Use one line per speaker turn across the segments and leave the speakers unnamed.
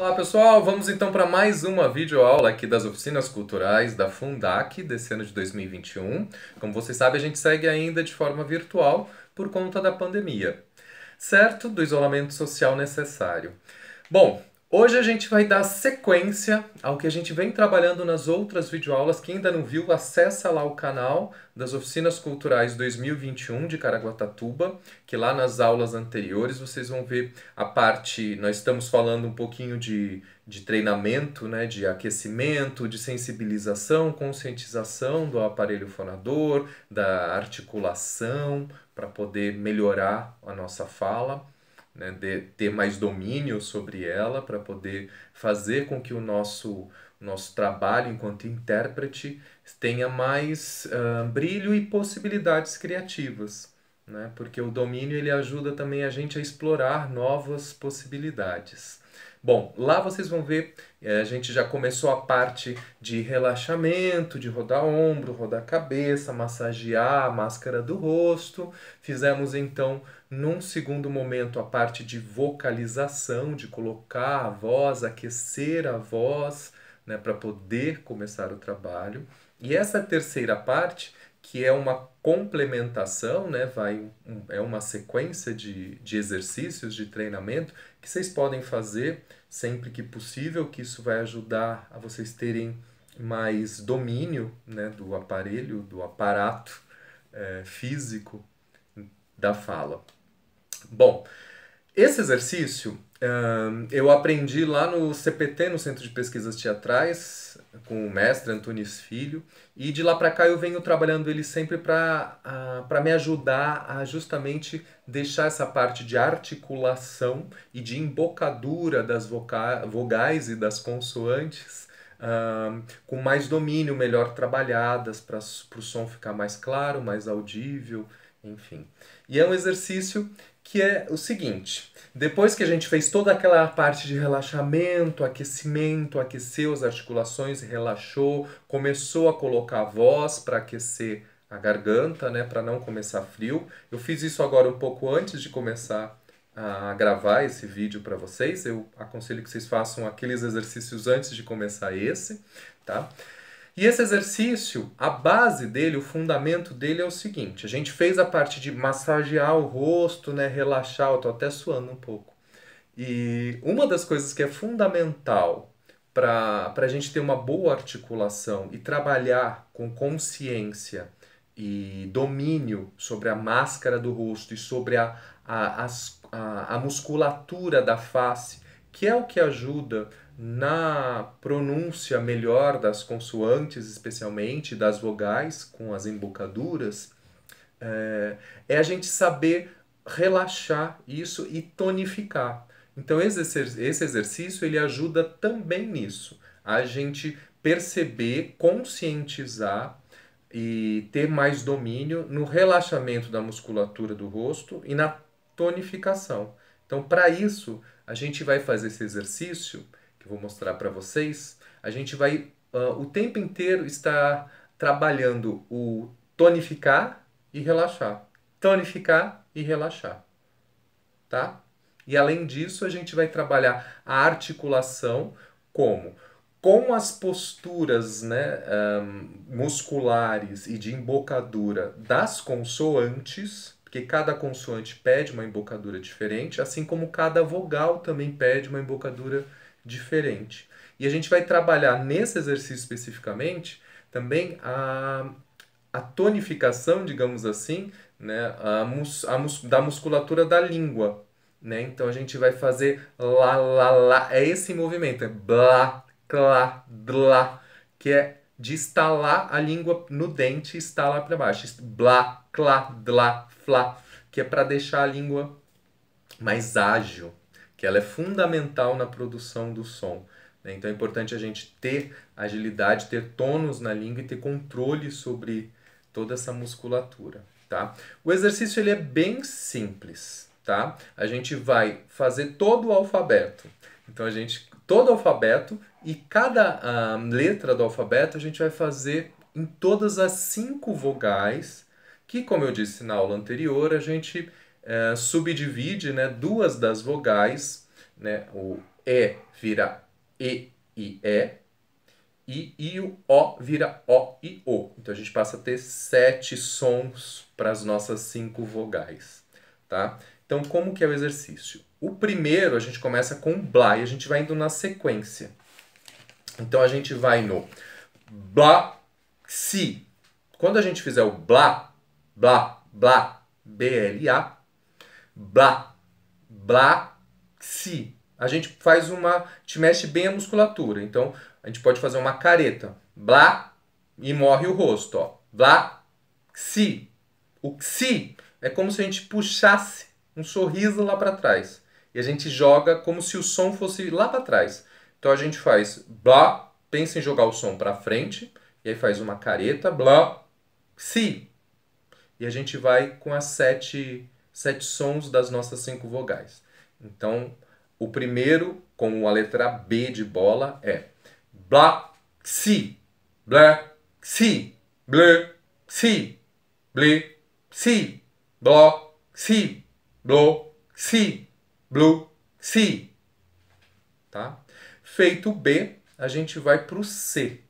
Olá pessoal, vamos então para mais uma videoaula aqui das oficinas culturais da Fundac desse ano de 2021. Como vocês sabem, a gente segue ainda de forma virtual por conta da pandemia, certo? Do isolamento social necessário. Bom, Hoje a gente vai dar sequência ao que a gente vem trabalhando nas outras videoaulas. Quem ainda não viu, acessa lá o canal das Oficinas Culturais 2021 de Caraguatatuba, que lá nas aulas anteriores vocês vão ver a parte, nós estamos falando um pouquinho de, de treinamento, né, de aquecimento, de sensibilização, conscientização do aparelho fonador, da articulação, para poder melhorar a nossa fala né, de ter mais domínio sobre ela para poder fazer com que o nosso nosso trabalho enquanto intérprete tenha mais uh, brilho e possibilidades criativas, né? Porque o domínio ele ajuda também a gente a explorar novas possibilidades. Bom, lá vocês vão ver, eh, a gente já começou a parte de relaxamento, de rodar ombro, rodar cabeça, massagear a máscara do rosto. Fizemos então num segundo momento, a parte de vocalização, de colocar a voz, aquecer a voz, né, para poder começar o trabalho. E essa terceira parte, que é uma complementação, né, vai, um, é uma sequência de, de exercícios, de treinamento, que vocês podem fazer sempre que possível, que isso vai ajudar a vocês terem mais domínio né, do aparelho, do aparato é, físico da fala. Bom, esse exercício eu aprendi lá no CPT, no Centro de Pesquisas Teatrais, com o mestre Antunes Filho, e de lá para cá eu venho trabalhando ele sempre para uh, me ajudar a justamente deixar essa parte de articulação e de embocadura das vogais e das consoantes uh, com mais domínio, melhor trabalhadas, para o som ficar mais claro, mais audível, enfim. E é um exercício que é o seguinte: depois que a gente fez toda aquela parte de relaxamento, aquecimento, aqueceu as articulações, relaxou, começou a colocar a voz para aquecer a garganta, né, para não começar frio. Eu fiz isso agora um pouco antes de começar a gravar esse vídeo para vocês. Eu aconselho que vocês façam aqueles exercícios antes de começar esse, tá? E esse exercício, a base dele, o fundamento dele é o seguinte: a gente fez a parte de massagear o rosto, né, relaxar, eu tô até suando um pouco. E uma das coisas que é fundamental para a gente ter uma boa articulação e trabalhar com consciência e domínio sobre a máscara do rosto e sobre a, a, a, a musculatura da face que é o que ajuda na pronúncia melhor das consoantes, especialmente das vogais, com as embocaduras, é, é a gente saber relaxar isso e tonificar. Então esse, esse exercício ele ajuda também nisso, a gente perceber, conscientizar e ter mais domínio no relaxamento da musculatura do rosto e na tonificação. Então, para isso, a gente vai fazer esse exercício que eu vou mostrar para vocês. A gente vai uh, o tempo inteiro estar trabalhando o tonificar e relaxar. Tonificar e relaxar. Tá? E além disso, a gente vai trabalhar a articulação como com as posturas né, um, musculares e de embocadura das consoantes porque cada consoante pede uma embocadura diferente, assim como cada vogal também pede uma embocadura diferente. E a gente vai trabalhar nesse exercício especificamente também a, a tonificação, digamos assim, né, a mus, a mus, da musculatura da língua. Né? Então a gente vai fazer lá, lá, lá, é esse movimento, é blá, clá, dla, que é de estalar a língua no dente e estalar para baixo. Blá, clá, dla, flá, que é para deixar a língua mais ágil, que ela é fundamental na produção do som. Né? Então é importante a gente ter agilidade, ter tônus na língua e ter controle sobre toda essa musculatura, tá? O exercício ele é bem simples, tá? A gente vai fazer todo o alfabeto. Então a gente todo o alfabeto e cada uh, letra do alfabeto a gente vai fazer em todas as cinco vogais, que, como eu disse na aula anterior, a gente uh, subdivide né, duas das vogais, né, o E vira E e E, e o O vira O e O. Então a gente passa a ter sete sons para as nossas cinco vogais, tá? Então, como que é o exercício? O primeiro, a gente começa com blá e a gente vai indo na sequência. Então, a gente vai no blá, si. Quando a gente fizer o blá, blá, blá, B-L-A, blá, blá, si. A gente faz uma... te mexe bem a musculatura. Então, a gente pode fazer uma careta. Blá, e morre o rosto, ó. Blá, si. O si é como se a gente puxasse um sorriso lá para trás. E a gente joga como se o som fosse lá para trás. Então a gente faz blá, pensa em jogar o som para frente, e aí faz uma careta, blá, si. E a gente vai com as sete, sete sons das nossas cinco vogais. Então, o primeiro, com a letra B de bola, é blá, si, blá, si, blá, si, ble si, bla si. Blue si, Blue si, Tá? Feito B, a gente vai para o C.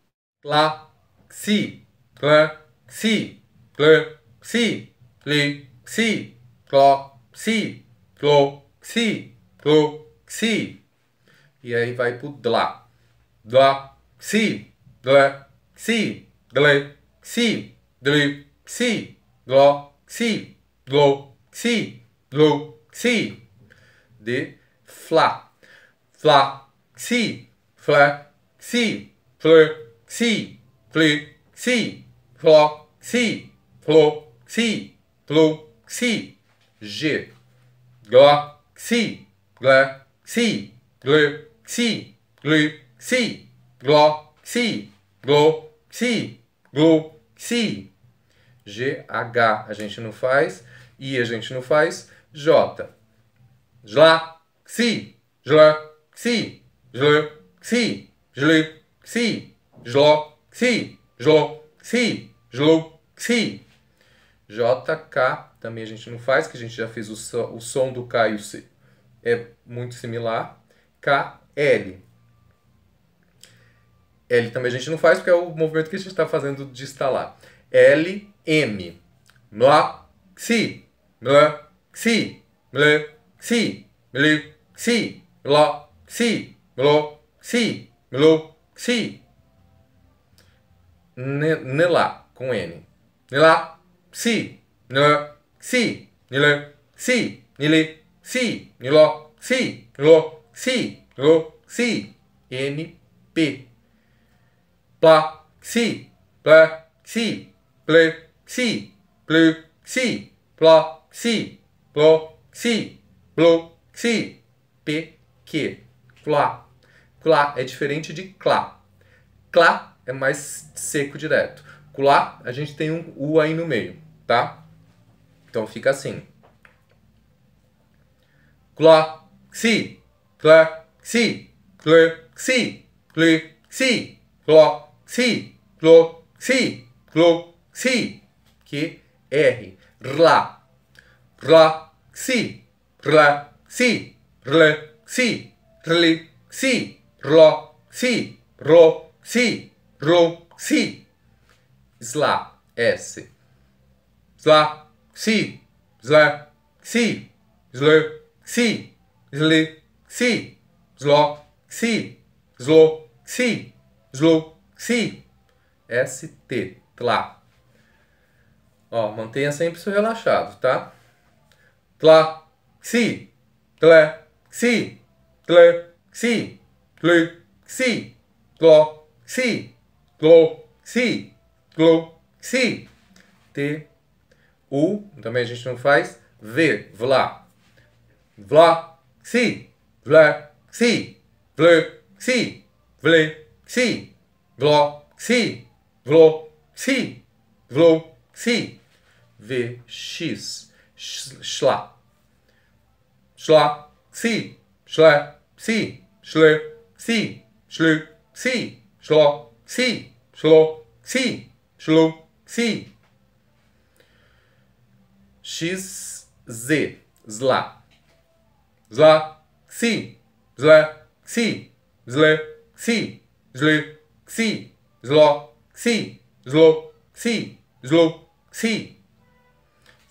La Si. la Si. Clã, Si. Li, Si. Cló, Si. Clô, Si. Clô, Si. E aí vai pro o Dla. Dla, Si. Dla, Si. Gle, Si. Dli, Si. Gló, Si. Glô, Si. Fluxi. De fla. Flaxi. Flexi. Flexi. Flexi. Floxi. Floxi. Fluxi. G. Gloxi. Glexi. Glexi. Glexi. Gloxi. Gloxi. g h a gente não faz, I a gente não faz, J. Jlaxi, jlaxi, jlaxi, jlaxi, jloxi, jloxi, jloxi. JK também a gente não faz, que a gente já fez o, so, o som do K e o C. É muito similar. KL. L também a gente não faz, porque é o movimento que a gente está fazendo de instalar. L, M. Mlaxi, mlaxi. ซี่เลึกซี่ลึกซี่หลกซี่หลกซี่หลกซี่เนเนลุณ com n เนลาซี่เนลซี่เนลซี่เนลซี่เนลซี่โลซี่นลซี่ n p ปลาซี่ปลาซี่ปลาซี่ปลาซี่ปลาซี่ Bloxi, bloxi, PQ, clá. Clá é diferente de clá. Clá é mais seco direto. Clá, a gente tem um U aí no meio, tá? Então fica assim. Clá, xi, clá, xi, clá, xi, clá, xi, clá, xi, clá, xi, clá, xi, que R, rla rli, relaxi, relaxi, relaxi, relaxi, relaxi, relaxi, relaxi. Sla, S. Sla, si, sla, si, sla, si, sla, si, zlo, si, zlo, si, zlo, si. ST, tla. Ó, mantenha sempre isso relaxado, tá? tla, xi, tle, xi, tle, xi, tle, xi, tlo, xi, tlo, xi, tlo, xi. T, U, também a gente não faz. V, vla, vla, xi, vla, xi, vla, xi, vla, xi, vlo, xi, vlo, xi, vlo, xi. V, X. šla. Šla, psi, šle, psi, šli, psi, šli, psi, šlo, psi, šlo, psi, šlo, psi. X, z, zla. Zla, psi, zle, psi, zle, psi, zle, psi, zlo, psi, zlo, psi, zlo, psi.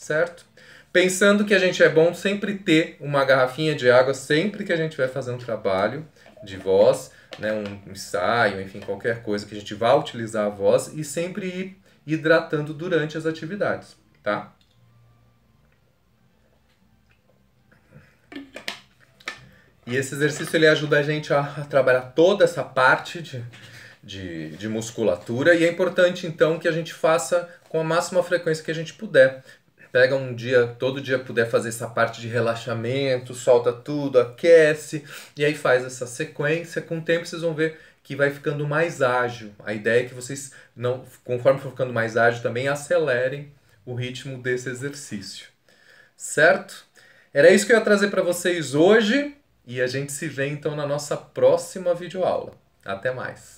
certo? Pensando que a gente é bom sempre ter uma garrafinha de água sempre que a gente vai fazer um trabalho de voz, né, um ensaio, enfim, qualquer coisa que a gente vá utilizar a voz e sempre ir hidratando durante as atividades, tá? E esse exercício ele ajuda a gente a, trabalhar toda essa parte de, de, de, musculatura e é importante então que a gente faça com a máxima frequência que a gente puder, pega um dia, todo dia puder fazer essa parte de relaxamento, solta tudo, aquece, e aí faz essa sequência. Com o tempo vocês vão ver que vai ficando mais ágil. A ideia é que vocês, não, conforme for ficando mais ágil, também acelerem o ritmo desse exercício. Certo? Era isso que eu ia trazer para vocês hoje e a gente se vê então na nossa próxima videoaula. Até mais!